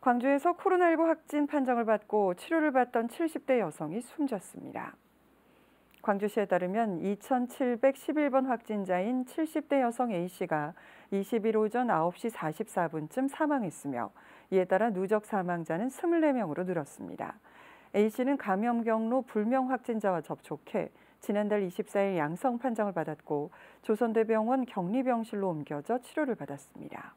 광주에서 코로나19 확진 판정을 받고 치료를 받던 70대 여성이 숨졌습니다. 광주시에 따르면 2,711번 확진자인 70대 여성 A씨가 20일 오전 9시 44분쯤 사망했으며 이에 따라 누적 사망자는 24명으로 늘었습니다. A씨는 감염 경로 불명 확진자와 접촉해 지난달 24일 양성 판정을 받았고 조선대병원 격리병실로 옮겨져 치료를 받았습니다.